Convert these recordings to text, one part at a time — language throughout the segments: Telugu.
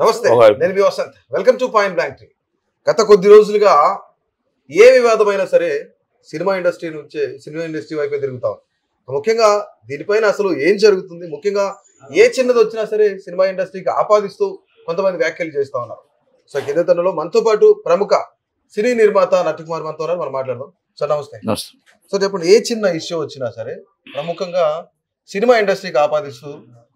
నమస్తే నేను మీ Vasanth welcome to Point Blank గత కొద్ది రోజులుగా ఏ వివాదమైనా సరే సినిమా ఇండస్ట్రీ నుంచే సినిమా ఇండస్ట్రీ వైపే తిరుగుతాం ముఖ్యంగా దీనిపైన అసలు ఏం జరుగుతుంది ముఖ్యంగా ఏ చిన్నది వచ్చినా సరే సినిమా ఇండస్ట్రీకి ఆపాదిస్తూ కొంతమంది వ్యాఖ్యలు చేస్తూ ఉన్నారు సో కిందతనంలో మనతో పాటు ప్రముఖ సినీ నిర్మాత నటి కుమార్ మనతో మనం మాట్లాడదాం సార్ నమస్తే సో చెప్పండి ఏ చిన్న ఇష్యూ వచ్చినా సరే ప్రముఖంగా సినిమా ఇండస్ట్రీకి ఆపాదిస్తూ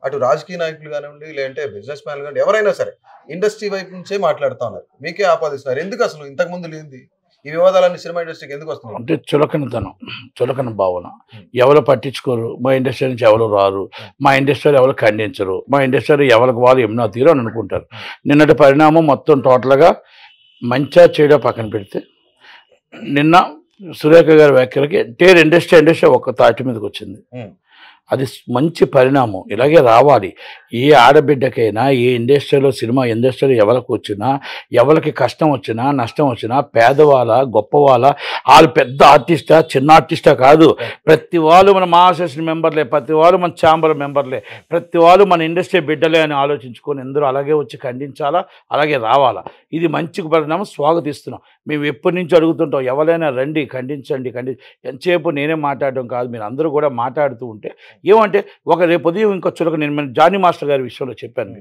అటు రాజకీయ నాయకులు కానివ్వండి లేదంటే బిజినెస్ మ్యాన్లు కానీ ఎవరైనా సరే ఇండస్ట్రీ వైపు నుంచే మాట్లాడుతూ ఉన్నారు మీకే ఆపాదిస్తున్నారు ఎందుకు అసలు ఇంతకుముందు లేనిది ఈ వివాదాలన్నీ సినిమా ఇండస్ట్రీకి ఎందుకు వస్తున్నారు అంటే చులకనతనం చులకన భావన hmm. ఎవరు పట్టించుకోరు మా ఇండస్ట్రీ నుంచి ఎవరు రారు hmm. మా ఇండస్ట్రీ ఎవరు ఖండించరు మా ఇండస్ట్రీ ఎవరికి వాళ్ళు ఎమ్నా తీరు అని అనుకుంటారు hmm. నిన్నటి పరిణామం మొత్తం టోటల్గా మంచిగా చేయడం పక్కన పెడితే నిన్న సురేఖ గారి వ్యాఖ్యలకి టేర్ ఇండస్ట్రీ ఇండస్ట్రీ ఒక్క తాటి మీదకి వచ్చింది అది మంచి పరిణామం ఇలాగే రావాలి ఏ ఆడబిడ్డకైనా ఏ ఇండస్ట్రీలో సినిమా ఇండస్ట్రీలో ఎవరికి వచ్చినా ఎవరికి కష్టం వచ్చినా నష్టం వచ్చినా పేదవాళ్ళ గొప్పవాళ్ళ వాళ్ళు పెద్ద ఆర్టిస్టా చిన్న ఆర్టిస్టా కాదు ప్రతి వాళ్ళు మన మాసెషన్ మెంబర్లే ప్రతి వాళ్ళు మన ఛాంబర్ మెంబర్లే ప్రతి వాళ్ళు మన ఇండస్ట్రీ బిడ్డలే అని ఆలోచించుకొని ఎందరూ అలాగే వచ్చి ఖండించాలా అలాగే రావాలా ఇది మంచి పరిణామం స్వాగతిస్తున్నాం మేము ఎప్పటి నుంచి అడుగుతుంటాం ఎవరైనా రండి ఖండించండి ఖండించి ఎంతసేపు నేనే మాట్లాడడం కాదు మీరు అందరూ కూడా మాట్లాడుతూ ఉంటే ఏమంటే ఒక రేపు ఉదయం ఇంకో చులక నేను జానీ మాస్టర్ గారి విషయంలో చెప్పాను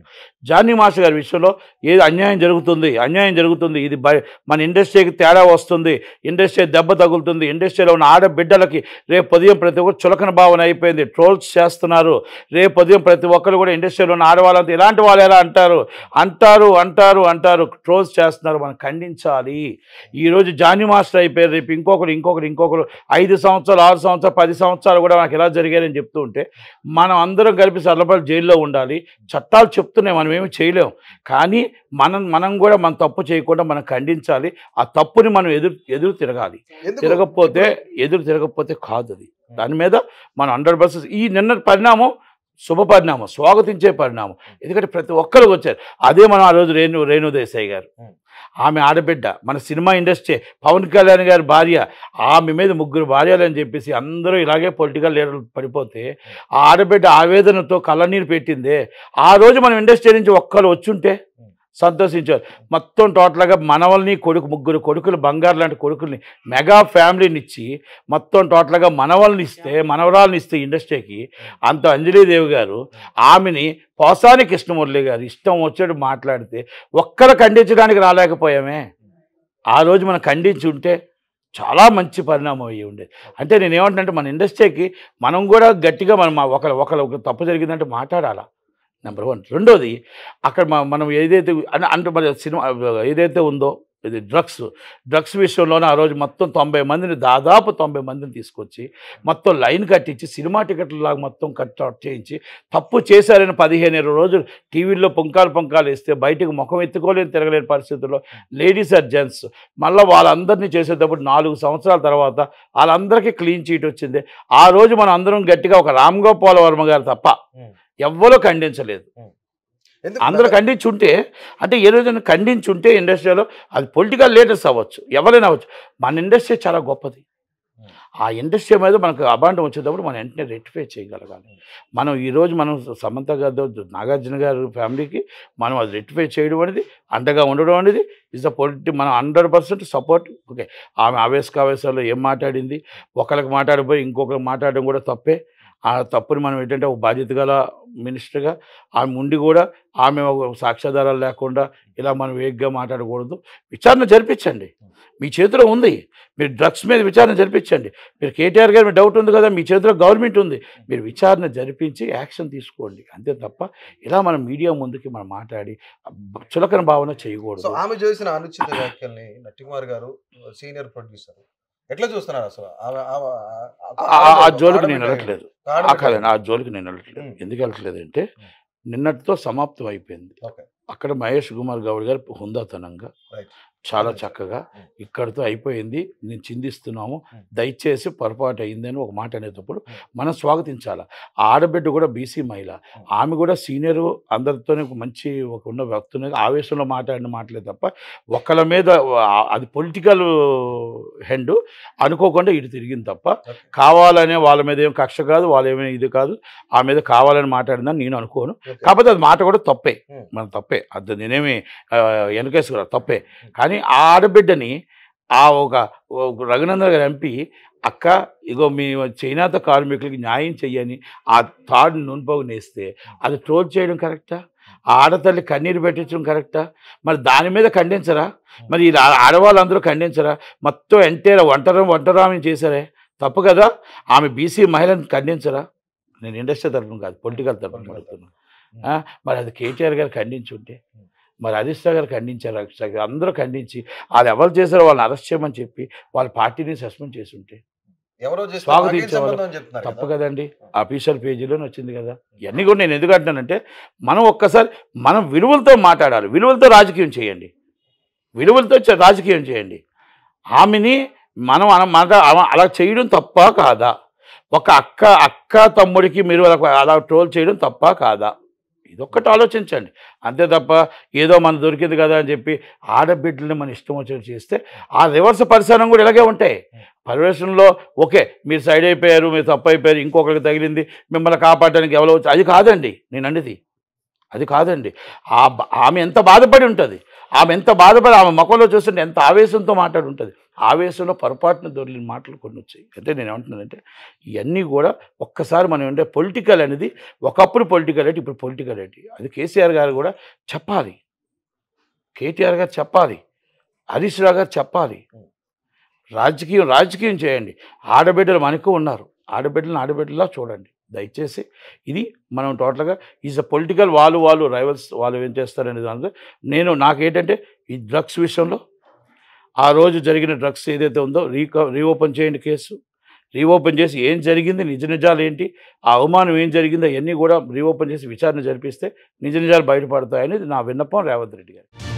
జానీ మాస్టర్ గారి విషయంలో ఏది అన్యాయం జరుగుతుంది అన్యాయం జరుగుతుంది ఇది మన ఇండస్ట్రీకి తేడా వస్తుంది ఇండస్ట్రీ దెబ్బ తగులుతుంది ఇండస్ట్రీలో ఉన్న ఆడబిడ్డలకి రేపు ఉదయం ప్రతి ఒక్కరు చులకన భావన అయిపోయింది ట్రోల్స్ చేస్తున్నారు రేపు ఉదయం ప్రతి ఒక్కరు కూడా ఇండస్ట్రీలో ఉన్న ఆడవాళ్ళంతా ఇలాంటి వాళ్ళు ఎలా అంటారు అంటారు అంటారు అంటారు ట్రోల్స్ చేస్తున్నారు మనం ఖండించాలి ఈరోజు జానీ మాస్టర్ అయిపోయారు రేపు ఇంకొకరు ఇంకొకరు ఇంకొకరు ఐదు సంవత్సరాలు ఆరు సంవత్సరాలు పది సంవత్సరాలు కూడా మనకి ఎలా జరిగాయని చెప్తూ ఉంటే మనం అందరం కలిపి సర్లపల్లి జైల్లో ఉండాలి చట్టాలు చెప్తున్నాయి మనం ఏమి చేయలేము కానీ మనం మనం కూడా మన తప్పు చేయకుండా మనం ఖండించాలి ఆ తప్పుని మనం ఎదురు ఎదురు తిరగాలి తిరగకపోతే ఎదురు తిరగకపోతే కాదు అది దాని మీద మనం హండ్రెడ్ ఈ నిన్న పరిణామం శుభ పరిణామం స్వాగతించే పరిణామం ఎందుకంటే ప్రతి ఒక్కరు వచ్చారు అదే మనం ఆ రోజు రేణు రేణుదేశాయి గారు ఆమె ఆడబిడ్డ మన సినిమా ఇండస్ట్రీ పవన్ కళ్యాణ్ గారి భార్య ఆమె మీద ముగ్గురు భార్యలు అని చెప్పేసి అందరూ ఇలాగే పొలిటికల్ లీడర్లు పడిపోతే ఆ ఆడబిడ్డ ఆవేదనతో కళ్ళనీరు పెట్టిందే ఆ రోజు మనం ఇండస్ట్రీ నుంచి ఒక్కరు వచ్చుంటే సంతోషించారు మొత్తం టోటల్గా మనవల్ని కొడుకు ముగ్గురు కొడుకులు బంగారు లాంటి కొడుకుల్ని మెగా ఫ్యామిలీని ఇచ్చి మొత్తం టోటల్గా మనవల్ని ఇస్తే మనవరాలని ఇస్తే ఇండస్ట్రీకి అంత అంజలీదేవి గారు ఆమెని పోసాని కృష్ణమురళి గారు ఇష్టం వచ్చాడు మాట్లాడితే ఒక్కరు ఖండించడానికి రాలేకపోయామే ఆ రోజు మనం ఖండించి ఉంటే చాలా మంచి పరిణామం అయ్యి ఉండేది అంటే నేనేమంటున్నా మన ఇండస్ట్రీకి మనం కూడా గట్టిగా మనం ఒకరు ఒకరు తప్పు జరిగిందంటే మాట్లాడాలా నెంబర్ వన్ రెండోది అక్కడ మనం ఏదైతే అంటే మరి సినిమా ఏదైతే ఉందో ఇది డ్రగ్స్ డ్రగ్స్ విషయంలోనే ఆ రోజు మొత్తం తొంభై మందిని దాదాపు తొంభై మందిని తీసుకొచ్చి మొత్తం లైన్ కట్టించి సినిమా టికెట్లలాగా మొత్తం కట్ అవుట్ చేయించి తప్పు చేశారని పదిహేను ఇరవై రోజులు టీవీల్లో పుంకాలు పుంకాలు ఇస్తే బయటకు ముఖం ఎత్తుకోలేని తిరగలేని పరిస్థితుల్లో లేడీస్ అండ్ జెంట్స్ మళ్ళీ వాళ్ళందరినీ చేసేటప్పుడు నాలుగు సంవత్సరాల తర్వాత వాళ్ళందరికీ క్లీన్ చీట్ వచ్చింది ఆ రోజు మనం అందరం గట్టిగా ఒక రామ్ గోపాల్ వర్మ గారు తప్ప ఎవ్వరూ ఖండించలేదు అందరు ఖండించుంటే అంటే ఏ రోజైనా ఖండించుంటే ఇండస్ట్రీలో అది పొలిటికల్ లీడర్స్ అవ్వచ్చు ఎవరైనా అవ్వచ్చు మన ఇండస్ట్రీ చాలా గొప్పది ఆ ఇండస్ట్రీ మీద మనకు అబాండం వచ్చేటప్పుడు మనం వెంటనే రెక్టిఫై చేయగలగాలి మనం ఈరోజు మనం సమంత గారితో నాగార్జున గారి ఫ్యామిలీకి మనం అది రెక్టిఫై చేయడం అనేది అండగా ఉండడం అనేది ఇస్ ద పొలిటి మనం హండ్రెడ్ పర్సెంట్ సపోర్ట్ ఓకే ఆమె ఆవేశకావేశాల్లో ఏం మాట్లాడింది ఒకరికి మాట్లాడిపోయి ఇంకొకరికి మాట్లాడడం కూడా తప్పే ఆ తప్పుని మనం ఏంటంటే ఒక బాధ్యత గల మినిస్టర్గా ఆమె ఉండి కూడా ఆమె సాక్ష్యాధారాలు లేకుండా ఇలా మనం వేగ్గా మాట్లాడకూడదు విచారణ జరిపించండి మీ చేతిలో ఉంది మీరు డ్రగ్స్ మీద విచారణ జరిపించండి మీరు కేటీఆర్ గారి డౌట్ ఉంది కదా మీ చేతిలో గవర్నమెంట్ ఉంది మీరు విచారణ జరిపించి యాక్షన్ తీసుకోండి అంతే తప్ప ఇలా మనం మీడియా ముందుకి మనం మాట్లాడి చులకన భావన చేయకూడదు ఆమె చేసిన అనుచిత వ్యాఖ్యల్ని నటికుమార్ గారు సీనియర్ ప్రొడ్యూసర్ ఎట్లా చూస్తున్నారు అసలు ఆ జోలికి నేను వెళ్ళట్లేదు కాదండి ఆ జోలికి నేను వెళ్ళట్లేదు ఎందుకు వెళ్ళట్లేదు అంటే నిన్నటితో సమాప్తం అయిపోయింది అక్కడ మహేష్ కుమార్ గౌడ్ గారు హుందాతనంగా చాలా చక్కగా ఇక్కడితో అయిపోయింది నేను చిందిస్తున్నాము దయచేసి పొరపాటు అయిందని ఒక మాట అనేటప్పుడు మనం స్వాగతించాలి ఆడబిడ్డ కూడా బీసీ మహిళ ఆమె కూడా సీనియర్ అందరితోనే మంచి ఒక ఉన్న వ్యక్తుని ఆవేశంలో మాట్లాడిన మాటలే తప్ప ఒకళ్ళ మీద అది పొలిటికల్ హెండ్ అనుకోకుండా ఇటు తిరిగింది తప్ప కావాలనే వాళ్ళ మీద ఏం కక్ష కాదు వాళ్ళు ఏమైనా ఇది కాదు ఆ మీద కావాలని మాట్లాడిందని నేను అనుకోను కాకపోతే అది మాట కూడా తప్పే మనం తప్పే అది నేనేమి వెనకేసుకురా తప్పే కానీ అని ఆ ఆడబిడ్డని ఆ ఒక రఘునందన్ గారు ఎంపి అక్క ఇగో మీ చైనాతో కార్మికులకి న్యాయం చెయ్యని ఆ తాడు నూనెపోగు నేస్తే అది ట్రోల్ చేయడం కరెక్టా ఆడతల్లి కన్నీరు పెట్టించడం కరెక్టా మరి దాని మీద ఖండించరా మరి ఆడవాళ్ళందరూ ఖండించరా మొత్తం ఎంటైర్ ఒంటరం ఆమె చేశారే తప్పు కదా ఆమె బీసీ మహిళను ఖండించరా నేను ఇండస్ట్రీ తరఫున కాదు పొలిటికల్ తరఫున పడుతున్నాను మరి అది కేటీఆర్ గారు ఖండించుంటే మరి హరీష్ గారు ఖండించారు హరీష్ గారు అందరూ ఖండించి వాళ్ళు ఎవరు చేశారో వాళ్ళని అరెస్ట్ చేయమని చెప్పి వాళ్ళ పార్టీని సస్పెండ్ చేసి ఉంటే స్వాగతించేవారు తప్పు కదండి అఫీషియల్ పేజీలోనే వచ్చింది కదా ఇవన్నీ కూడా నేను ఎందుకు అంటున్నానంటే మనం ఒక్కసారి మనం విలువలతో మాట్లాడాలి విలువలతో రాజకీయం చేయండి విలువలతో రాజకీయం చేయండి ఆమెని మనం మన అలా చేయడం తప్ప కాదా ఒక అక్క అక్క తమ్ముడికి మీరు అలా ట్రోల్ చేయడం తప్ప కాదా ఇదొక్కటి ఆలోచించండి అంతే తప్ప ఏదో మన దొరికింది కదా అని చెప్పి ఆడబిడ్డల్ని మన ఇష్టం వచ్చినట్టు చేస్తే ఆ రివర్స్ పరిసరం కూడా ఇలాగే ఉంటాయి పరివేశంలో ఓకే మీరు సైడ్ అయిపోయారు మీరు తప్పు అయిపోయారు ఇంకొకరికి తగిలింది మిమ్మల్ని కాపాడడానికి ఎవరో వచ్చి అది కాదండి నేను అండిది అది కాదండి ఆమె ఎంత బాధపడి ఉంటుంది ఆమె ఎంత బాధపడి ఆమె ముఖంలో చూస్తుంటే ఎంత ఆవేశంతో మాట్లాడుంటుంది ఆవేశంలో పొరపాటున దొరికిన మాటలు కొన్ని వచ్చాయి అయితే నేను ఏమంటున్నానంటే ఇవన్నీ కూడా ఒక్కసారి మనం ఏంటంటే పొలిటికల్ అనేది ఒకప్పుడు పొలిటికల్ ఏంటి ఇప్పుడు పొలిటికల్ ఏంటి అది కేసీఆర్ గారు కూడా చెప్పాలి కేటీఆర్ గారు చెప్పాలి హరీష్ రావు గారు చెప్పాలి రాజకీయం రాజకీయం చేయండి ఆడబిడ్డలు మనకు ఉన్నారు ఆడబిడ్డలను ఆడబిడ్డలా చూడండి దయచేసి ఇది మనం టోటల్గా ఈజ్ అ పొలిటికల్ వాళ్ళు వాళ్ళు రైవల్స్ వాళ్ళు ఏం చేస్తారనే దాని నేను నాకేంటంటే ఈ డ్రగ్స్ విషయంలో ఆ రోజు జరిగిన డ్రగ్స్ ఏదైతే ఉందో రీఓపెన్ చేయండి కేసు రీఓపెన్ చేసి ఏం జరిగింది నిజ నిజాలు ఏంటి ఆ అవమానం ఏం జరిగిందో అవన్నీ కూడా రీఓపెన్ చేసి విచారణ జరిపిస్తే నిజ నిజాలు బయటపడతాయనేది నా విన్నపం రేవంత్ రెడ్డి గారు